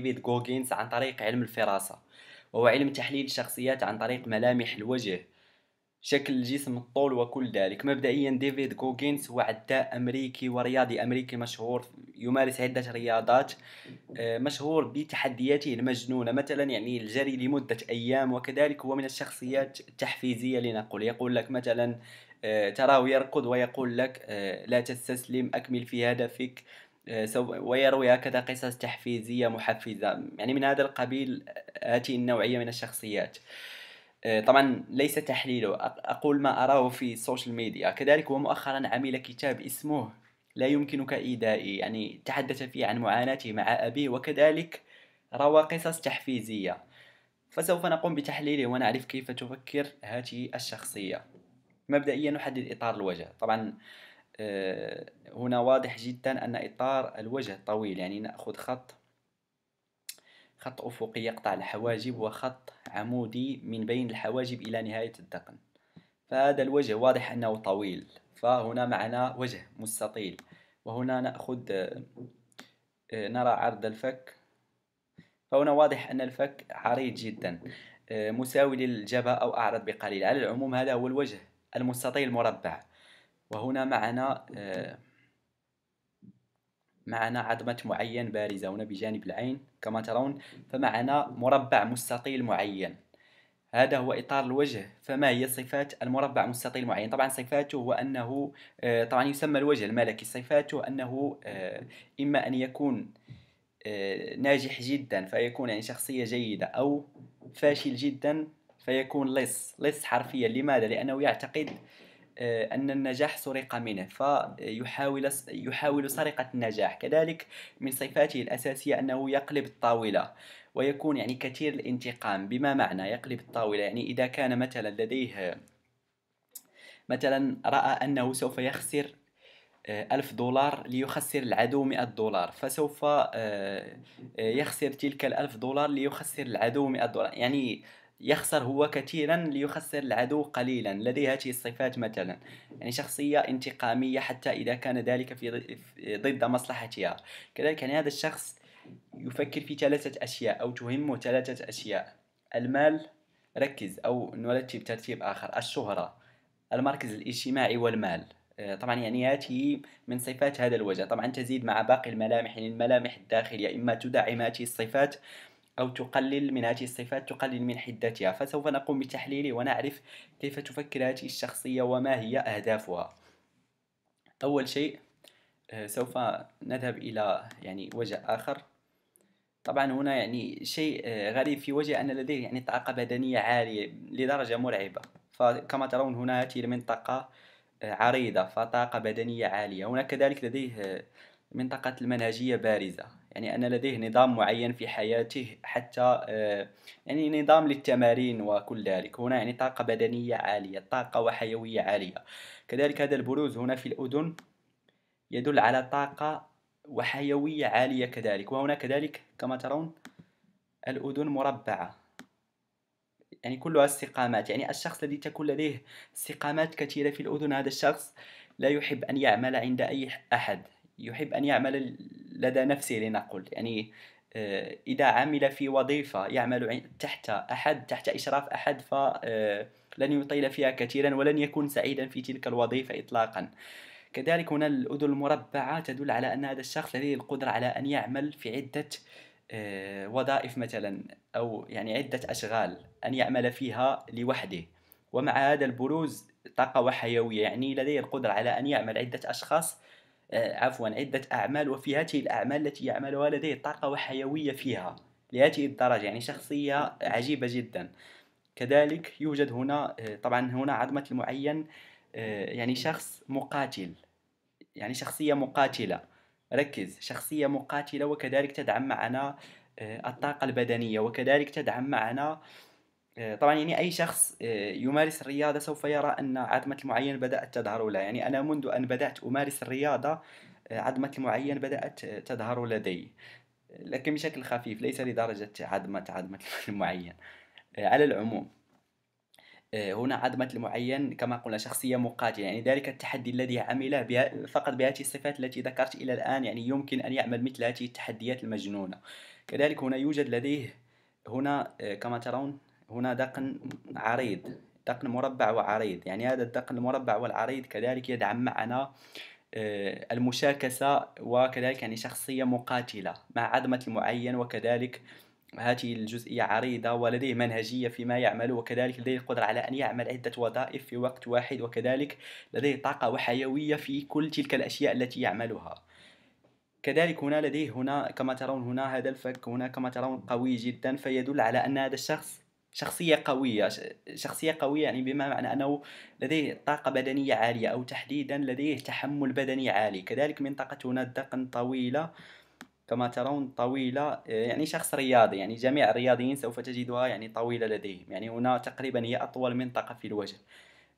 ديفيد غوغينز عن طريق علم الفراسة وهو علم تحليل الشخصيات عن طريق ملامح الوجه شكل الجسم الطول وكل ذلك مبدئيا ديفيد غوغينز هو عداء أمريكي ورياضي أمريكي مشهور يمارس عدة رياضات آه، مشهور بتحدياته المجنونة مثلا يعني الجري لمدة أيام وكذلك هو من الشخصيات التحفيزية لنقول يقول لك مثلا آه، تراه يركض ويقول لك آه، لا تستسلم أكمل في هدفك آه، ويروي هكذا قصص تحفيزية محفزة يعني من هذا القبيل هذه آه، النوعية من الشخصيات آه، طبعا ليس تحليله أقول ما أراه في السوشيال ميديا كذلك هو مؤخرا عمل كتاب اسمه لا يمكنك إيدائي يعني تحدث فيه عن معاناته مع أبيه وكذلك روى قصص تحفيزية فسوف نقوم بتحليله ونعرف كيف تفكر هذه الشخصية مبدئيا نحدد إطار الوجه طبعا آه، هنا واضح جدا أن إطار الوجه طويل يعني نأخذ خط خط أفقي يقطع الحواجب وخط عمودي من بين الحواجب إلى نهاية الدقن فهذا الوجه واضح أنه طويل فهنا معنا وجه مستطيل وهنا نأخذ آه، آه، نرى عرض الفك فهنا واضح أن الفك عريض جدا مساوي للجبهة أو أعرض بقليل على العموم هذا هو الوجه المستطيل المربع وهنا معنا آه، معنا عظمة معين بارزة هنا بجانب العين كما ترون فمعنا مربع مستطيل معين هذا هو إطار الوجه فما هي صفات المربع مستطيل معين طبعا صفاته هو أنه آه، طبعا يسمى الوجه الملكي صفاته أنه آه، إما أن يكون ناجح جدا فيكون يعني شخصية جيدة أو فاشل جدا فيكون لص لص حرفيا لماذا؟ لأنه يعتقد آه، أن النجاح سرق منه فيحاول يحاول سرقة النجاح كذلك من صفاته الأساسية أنه يقلب الطاولة ويكون يعني كثير الانتقام بما معنى يقلب الطاولة يعني إذا كان مثلا لديه مثلا رأى أنه سوف يخسر آه، ألف دولار ليخسر العدو مئة دولار فسوف آه، يخسر تلك الألف دولار ليخسر العدو مئة دولار يعني يخسر هو كثيرا ليخسر العدو قليلا لديه هذه الصفات مثلا يعني شخصية انتقامية حتى إذا كان ذلك في ضد مصلحتها كذلك يعني هذا الشخص يفكر في ثلاثة أشياء أو تهمه ثلاثة أشياء المال ركز أو نرتب ترتيب آخر الشهرة المركز الاجتماعي والمال آه، طبعا يعني هاته من صفات هذا الوجه طبعا تزيد مع باقي الملامح يعني الملامح الداخلية إما تدعم هذه الصفات أو تقلل من هذه الصفات تقلل من حدتها فسوف نقوم بتحليله ونعرف كيف تفكر هذه الشخصية وما هي أهدافها أول شيء آه، سوف نذهب إلى يعني وجه آخر طبعا هنا يعني شيء آه، غريب في وجه أن لديه يعني طاقة بدنية عالية لدرجة مرعبة فكما ترون هنا هذه المنطقة آه، عريضة فطاقة بدنية عالية هنا كذلك لديه منطقة المنهجية بارزة يعني أنا لديه نظام معين في حياته حتى آه، يعني نظام للتمارين وكل ذلك هنا يعني طاقة بدنية عالية طاقة وحيوية عالية كذلك هذا البروز هنا في الأذن يدل على طاقة وحيوية عالية كذلك وهنا كذلك كما ترون الأذن مربعة يعني كلها استقامات يعني الشخص الذي تكون لديه استقامات كثيرة في الأذن هذا الشخص لا يحب أن يعمل عند أي أحد يحب أن يعمل لدى نفسه لنقل يعني آه، إذا عمل في وظيفة يعمل تحت أحد تحت إشراف أحد فلن آه، يطيل فيها كثيرا ولن يكون سعيدا في تلك الوظيفة إطلاقا كذلك هنا الأذن المربعة تدل على أن هذا الشخص لديه القدرة على أن يعمل في عدة آه، وظائف مثلا أو يعني عدة أشغال أن يعمل فيها لوحده ومع هذا البروز طاقة وحيوية يعني لديه القدرة على أن يعمل عدة أشخاص آه، عفوا عدة أعمال وفي هذه الأعمال التي يعملها لديه طاقة وحيوية فيها لهذه الدرجة يعني شخصية عجيبة جدا كذلك يوجد هنا آه، طبعا هنا عظمة المعين آه، يعني شخص مقاتل يعني شخصية مقاتلة ركز شخصية مقاتلة وكذلك تدعم معنا الطاقة البدنية وكذلك تدعم معنا آه، طبعا يعني اي شخص آه، يمارس الرياضه سوف يرى ان عظمه المعين بدات تظهر له يعني انا منذ ان بدات امارس الرياضه آه، عظمه المعين بدات تظهر لدي لكن بشكل خفيف ليس لدرجه عظمه عظمه المعين على العموم هنا عظمة المعين كما قلنا شخصية مقاتلة يعني ذلك التحدي الذي عمله فقط بهذه الصفات التي ذكرت إلى الآن يعني يمكن أن يعمل مثل هذه التحديات المجنونة كذلك هنا يوجد لديه هنا كما ترون هنا دقن عريض دقن مربع وعريض يعني هذا الدقن المربع والعريض كذلك يدعم معنا آه، المشاكسة وكذلك يعني شخصية مقاتلة مع عظمة المعين وكذلك هذه الجزئية عريضة ولديه منهجية فيما يعمل وكذلك لديه القدرة على أن يعمل عدة وظائف في وقت واحد وكذلك لديه طاقة وحيوية في كل تلك الأشياء التي يعملها كذلك هنا لديه هنا كما ترون هنا هذا الفك هنا كما ترون قوي جدا فيدل على أن هذا الشخص شخصية قوية شخصية قوية يعني بما معنى أنه لديه طاقة بدنية عالية أو تحديدا لديه تحمل بدني عالي كذلك منطقتنا الدقن طويلة كما ترون طويلة آه، يعني شخص رياضي يعني جميع الرياضيين سوف تجدها يعني طويلة لديهم يعني هنا تقريبا هي أطول منطقة في الوجه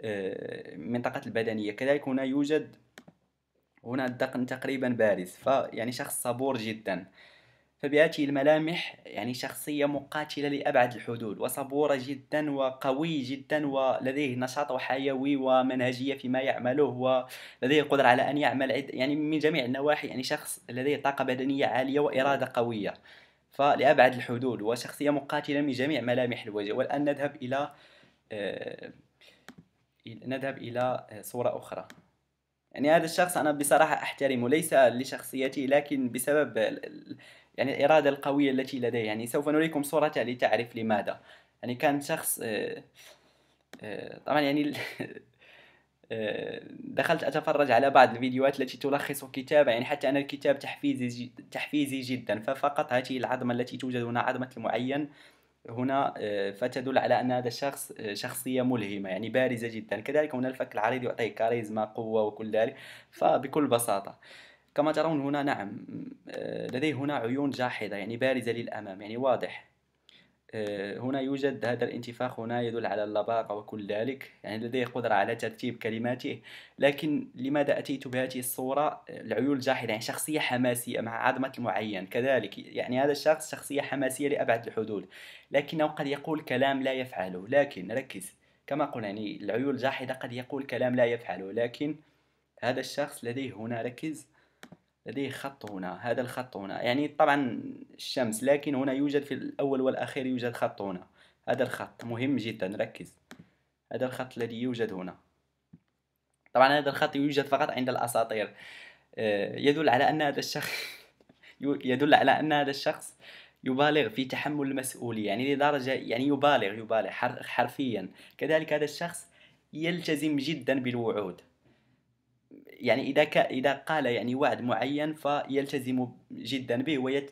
آه، منطقة البدنية كذلك هنا يوجد هنا الدقن تقريبا بارز فيعني شخص صبور جدا فبياتي الملامح يعني شخصية مقاتلة لأبعد الحدود وصبورة جدا وقوي جدا ولديه نشاط وحيوي ومنهجية فيما يعمله ولديه القدرة على أن يعمل يعني من جميع النواحي يعني شخص لديه طاقة بدنية عالية وإرادة قوية فلأبعد الحدود وشخصية مقاتلة من جميع ملامح الوجه والآن نذهب إلى آه، نذهب إلى صورة أخرى يعني هذا الشخص أنا بصراحة أحترمه ليس لشخصيته لكن بسبب يعني الإرادة القوية التي لديه يعني سوف نريكم صورته لتعرف لماذا يعني كان شخص آه، آه، طبعا يعني آه، دخلت أتفرج على بعض الفيديوهات التي تلخص كتابه يعني حتى أنا الكتاب تحفيزي تحفيزي جدا ففقط هذه العظمة التي توجد هنا عظمة المعين هنا فتدل على أن هذا الشخص شخصية ملهمة يعني بارزة جدا كذلك هنا الفك العريض يعطيه كاريزما قوة وكل ذلك فبكل بساطة كما ترون هنا نعم آه، لديه هنا عيون جاحظة يعني بارزة للأمام يعني واضح آه، هنا يوجد هذا الانتفاخ هنا يدل على اللباقة وكل ذلك يعني لديه قدرة على ترتيب كلماته لكن لماذا أتيت بهذه الصورة آه، العيون الجاحظة يعني شخصية حماسية مع عظمة المعين كذلك يعني هذا الشخص شخصية حماسية لأبعد الحدود لكنه قد يقول كلام لا يفعله لكن ركز كما قلنا يعني العيون الجاحظة قد يقول كلام لا يفعله لكن هذا الشخص لديه هنا ركز لديه خط هنا هذا الخط هنا يعني طبعا الشمس لكن هنا يوجد في الأول والأخير يوجد خط هنا هذا الخط مهم جدا ركز هذا الخط الذي يوجد هنا طبعا هذا الخط يوجد فقط عند الأساطير آه، يدل على أن هذا الشخص يدل على أن هذا الشخص يبالغ في تحمل المسؤولية يعني لدرجة يعني يبالغ يبالغ حرفيا كذلك هذا الشخص يلتزم جدا بالوعود يعني إذا ك... إذا قال يعني وعد معين فيلتزم جدا به ويت...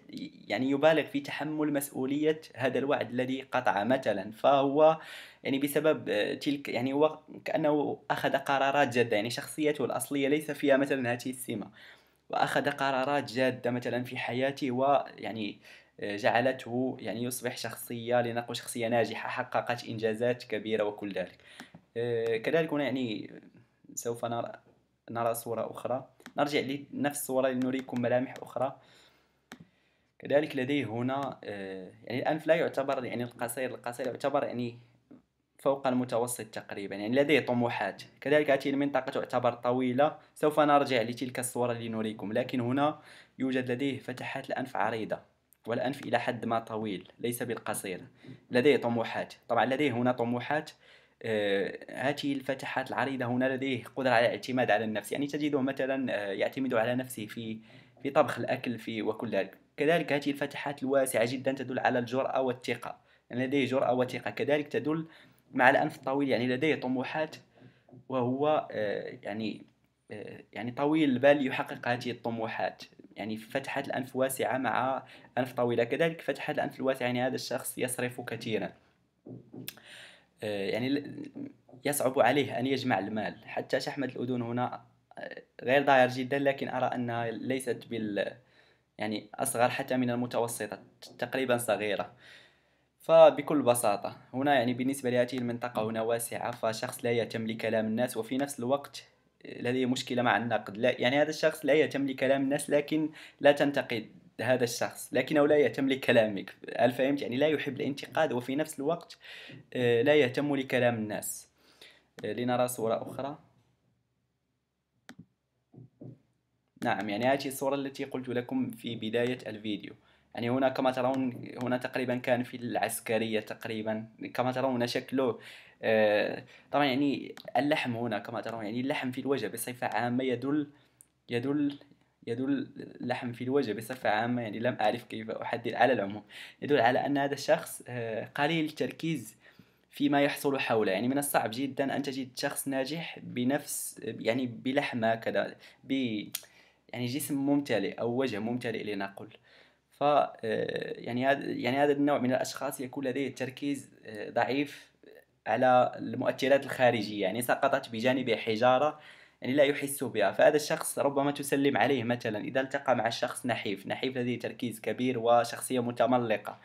يعني يبالغ في تحمل مسؤولية هذا الوعد الذي قطع مثلا فهو يعني بسبب تلك يعني هو كأنه أخذ قرارات جادة يعني شخصيته الأصلية ليس فيها مثلا هذه السمة وأخذ قرارات جادة مثلا في حياته ويعني جعلته يعني يصبح شخصية لنقول شخصية ناجحة حققت إنجازات كبيرة وكل ذلك آه، كذلك هنا يعني سوف نرى نرى صورة أخرى نرجع لنفس الصورة لنريكم ملامح أخرى كذلك لديه هنا آه، يعني الأنف لا يعتبر يعني القصير القصير يعتبر يعني فوق المتوسط تقريبا يعني لديه طموحات كذلك هذه المنطقة تعتبر طويلة سوف نرجع لتلك الصورة لنريكم لكن هنا يوجد لديه فتحات الأنف عريضة والأنف إلى حد ما طويل ليس بالقصير لديه طموحات طبعا لديه هنا طموحات هذه آه، الفتحات العريضة هنا لديه قدرة على الاعتماد على النفس يعني تجده مثلا آه، يعتمد على نفسه في في طبخ الأكل في وكل ذلك كذلك هذه الفتحات الواسعة جدا تدل على الجرأة والثقة يعني لديه جرأة وثقة كذلك تدل مع الأنف الطويل يعني لديه طموحات وهو آه، يعني يعني طويل البال يحقق هذه الطموحات يعني فتحات الأنف واسعة مع أنف طويلة كذلك فتحات الأنف الواسعة يعني هذا الشخص يصرف كثيرا آه، يعني يصعب عليه أن يجمع المال حتى شحمة الأذون هنا آه، غير ظاهر جدا لكن أرى أنها ليست بال يعني أصغر حتى من المتوسطة تقريبا صغيرة فبكل بساطة هنا يعني بالنسبة لهذه المنطقة هنا واسعة فشخص لا يهتم لكلام الناس وفي نفس الوقت آه، لديه مشكلة مع النقد لا يعني هذا الشخص لا يهتم لكلام الناس لكن لا تنتقد هذا الشخص لكنه لا يهتم لكلامك هل فهمت يعني لا يحب الانتقاد وفي نفس الوقت آه، لا يهتم لكلام الناس آه، لنرى صورة أخرى نعم يعني هذه الصورة التي قلت لكم في بداية الفيديو يعني هنا كما ترون هنا تقريبا كان في العسكرية تقريبا كما ترون شكله آه، طبعا يعني اللحم هنا كما ترون يعني اللحم في الوجه بصفة عامة يدل يدل يدل اللحم في الوجه بصفة عامة يعني لم أعرف كيف أحدد على العموم يدل على أن هذا الشخص آه، قليل التركيز فيما يحصل حوله يعني من الصعب جدا أن تجد شخص ناجح بنفس يعني بلحمة كذا ب يعني جسم ممتلئ أو وجه ممتلئ لنقل ف آه، يعني هذا يعني هذا النوع من الأشخاص يكون لديه تركيز آه، ضعيف على المؤثرات الخارجية يعني سقطت بجانب حجارة يعني لا يحس بها فهذا الشخص ربما تسلم عليه مثلا إذا التقى مع شخص نحيف نحيف لديه تركيز كبير وشخصية متملقة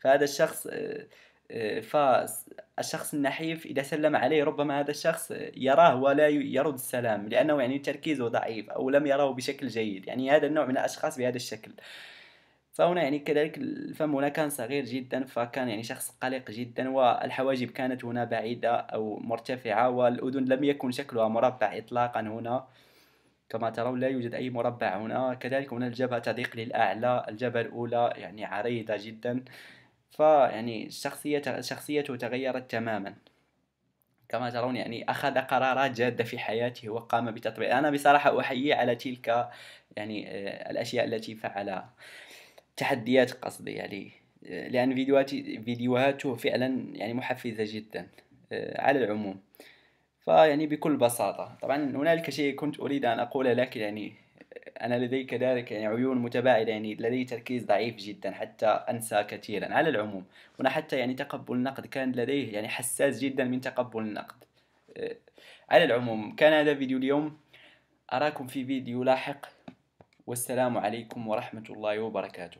فهذا الشخص آه، آه، فالشخص النحيف إذا سلم عليه ربما هذا الشخص آه، يراه ولا يرد السلام لأنه يعني تركيزه ضعيف أو لم يراه بشكل جيد يعني هذا النوع من الأشخاص بهذا الشكل فهنا يعني كذلك الفم هنا كان صغير جدا فكان يعني شخص قلق جدا والحواجب كانت هنا بعيدة أو مرتفعة والأذن لم يكن شكلها مربع إطلاقا هنا كما ترون لا يوجد أي مربع هنا كذلك هنا الجبهة تضيق للأعلى الجبهة الأولى يعني عريضة جدا فيعني الشخصية شخصيته تغيرت تماما كما ترون يعني أخذ قرارات جادة في حياته وقام بتطبيق أنا بصراحة أحييه على تلك يعني آه، الأشياء التي فعلها تحديات قصدي يعني آه، لأن فيديوهاتي فيديوهاته فعلا يعني محفزة جدا آه، على العموم فيعني بكل بساطة طبعا هنالك شيء كنت أريد أن أقوله لكن يعني آه، أنا لدي كذلك يعني عيون متباعدة يعني لدي تركيز ضعيف جدا حتى أنسى كثيرا على العموم هنا حتى يعني تقبل النقد كان لديه يعني حساس جدا من تقبل النقد على العموم كان هذا فيديو اليوم أراكم في فيديو لاحق والسلام عليكم ورحمة الله وبركاته